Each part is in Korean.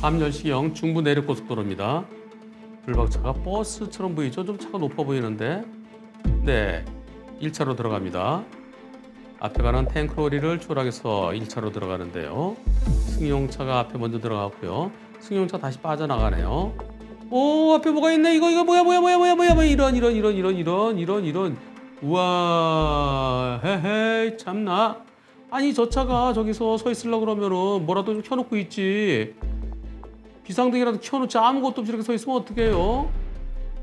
밤 10시경 중부 내륙고속도로입니다. 불박차가 버스처럼 보이죠? 좀 차가 높아 보이는데 네, 1차로 들어갑니다. 앞에 가는 탱크로리를 추락해서 1차로 들어가는데요. 승용차가 앞에 먼저 들어가고요. 승용차 다시 빠져나가네요. 오, 앞에 뭐가 있네. 이거, 이거 뭐야, 뭐야, 뭐야, 뭐야, 뭐야. 뭐야. 이런, 이런, 이런, 이런, 이런, 이런, 이런. 우와, 헤헤, 참나. 아니, 저 차가 저기서 서 있으려고 그러면은 뭐라도 좀 켜놓고 있지. 비상등이라도 켜놓지 아무것도 없이 이렇게 서 있으면 어떡해요?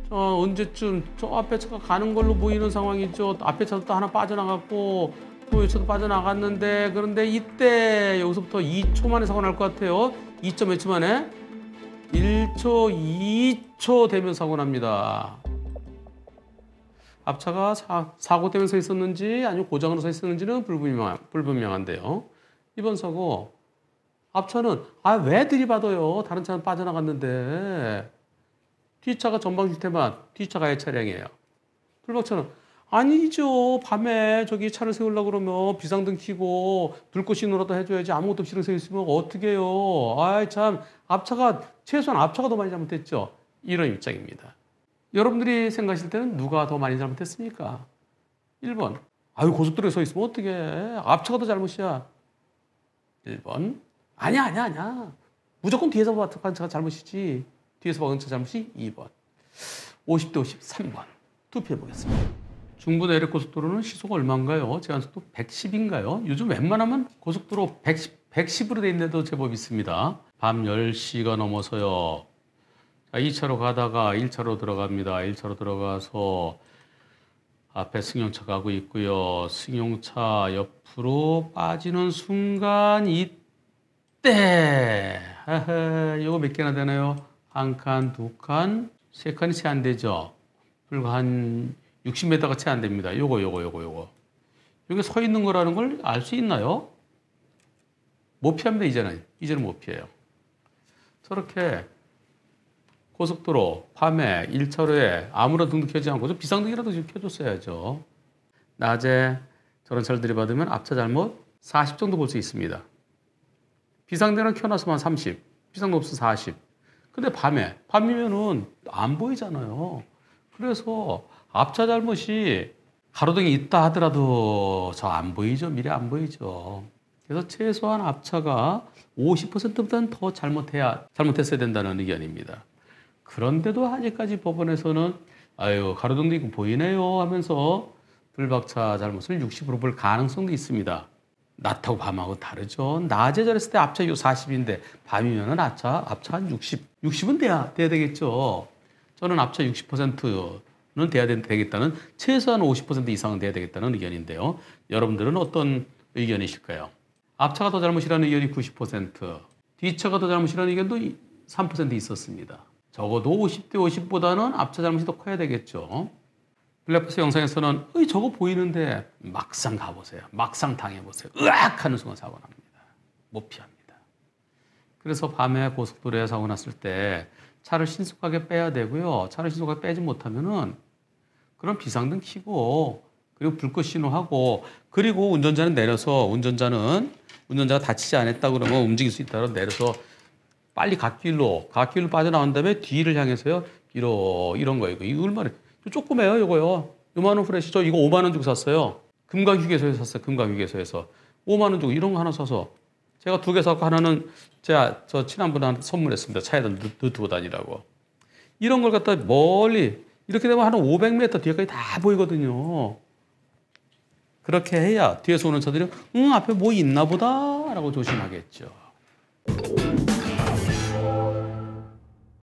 어, 언제쯤 저 앞에 차가 가는 걸로 보이는 상황이죠. 앞에 차도 또 하나 빠져나갔고 또 요차도 빠져나갔는데 그런데 이때 여기서부터 2초 만에 사고 날 것 같아요. 2점 몇초 만에? 1초, 2초 되면 사고 납니다. 앞차가 사, 고 때문에 서 있었는지 아니면 고장으로 서 있었는지는 불분명, 불분명한데요. 이번 사고 앞차는 아 왜 들이받아요? 다른 차는 빠져나갔는데 뒤차가 전방 실태만 뒤차가 의 차량이에요. 풀박차는 아니죠. 밤에 저기 차를 세우려고 그러면 비상등 켜고 불꽃 신호라도 해줘야지 아무것도 없이 세우 있으면 어떡해요. 아참 앞차가 최소한 앞차가 더 많이 잘못했죠. 이런 입장입니다. 여러분들이 생각하실 때는 누가 더 많이 잘못했습니까? 1번 아유 고속도로에 서 있으면 어떡해. 앞차가 더 잘못이야. 1번 아니야, 아니야, 아니야. 무조건 뒤에서 봤던 차가 잘못이지. 뒤에서 박은 차 잘못이 2번. 50대 50, 3번. 투표해 보겠습니다. 중부 내륙 고속도로는 시속 얼마인가요? 제한 속도 110인가요? 요즘 웬만하면 고속도로 110, 110으로 돼 있는데도 제법 있습니다. 밤 10시가 넘어서요. 자, 2차로 가다가 1차로 들어갑니다. 1차로 들어가서 앞에 승용차 가고 있고요. 승용차 옆으로 빠지는 순간 이 때. 네. 이거 몇 개나 되나요? 한 칸, 두 칸, 세 칸이 채 안 되죠. 불과 한 60m가 채 안 됩니다. 요거, 요거, 요거, 요거. 여기 서 있는 거라는 걸 알 수 있나요? 못 피합니다, 이제는. 이제는 못 피해요. 저렇게 고속도로, 밤에, 1차로에 아무런 등도 켜지 않고 좀 비상등이라도 좀 켜줬어야죠. 낮에 저런 철들이 받으면 앞차 잘못 40 정도 볼 수 있습니다. 비상등을 켜놨으면 30, 비상등 없으면 40. 근데 밤에, 밤이면은 안 보이잖아요. 그래서 앞차 잘못이 가로등이 있다 하더라도 저 안 보이죠. 미래안 보이죠. 그래서 최소한 앞차가 50%보다는 더 잘못해야, 잘못했어야 된다는 의견입니다. 그런데도 아직까지 법원에서는 아유, 가로등도 있고 보이네요 하면서 불박차 잘못을 60으로 볼 가능성도 있습니다. 낮하고 밤하고 다르죠. 낮에 자랬을때 앞차 40인데 밤이면은 앞차 앞차 한 60, 60은 돼야 돼야 되겠죠. 저는 앞차 60%는 돼야 되겠다는 최소한 50% 이상은 돼야 되겠다는 의견인데요. 여러분들은 어떤 의견이실까요? 앞차가 더 잘못이라는 의견이 90%, 뒤차가 더 잘못이라는 의견도 3% 있었습니다. 적어도 50대 50보다는 앞차 잘못이 더 커야 되겠죠. 블랙박스 영상에서는 이 저거 보이는데 막상 가보세요. 막상 당해보세요. 으악 하는 순간 사고 납니다. 못 피합니다. 그래서 밤에 고속도로에 사고 났을 때 차를 신속하게 빼야 되고요. 차를 신속하게 빼지 못하면은 그럼 비상등 켜고 그리고 불꽃 신호하고 그리고 운전자는 내려서 운전자는 운전자가 다치지 않았다 그러면 움직일 수 있다 그 내려서 빨리 갓길로 갓길로 빠져나온 다음에 뒤를 향해서요 이러 이런 거예요. 이 얼마나 조그매요, 이거요. 요만한 후레쉬. 저 이거 5만원 주고 샀어요. 금강 휴게소에서 샀어요. 금강 휴게소에서. 5만원 주고 이런 거 하나 사서. 제가 두개 사고 하나는 제가 저 친한 분한테 선물했습니다. 차에다 넣두고 다니라고. 이런 걸 갖다 멀리, 이렇게 되면 한 500m 뒤에까지 다 보이거든요. 그렇게 해야 뒤에서 오는 차들이, 응, 앞에 뭐 있나 보다. 라고 조심하겠죠.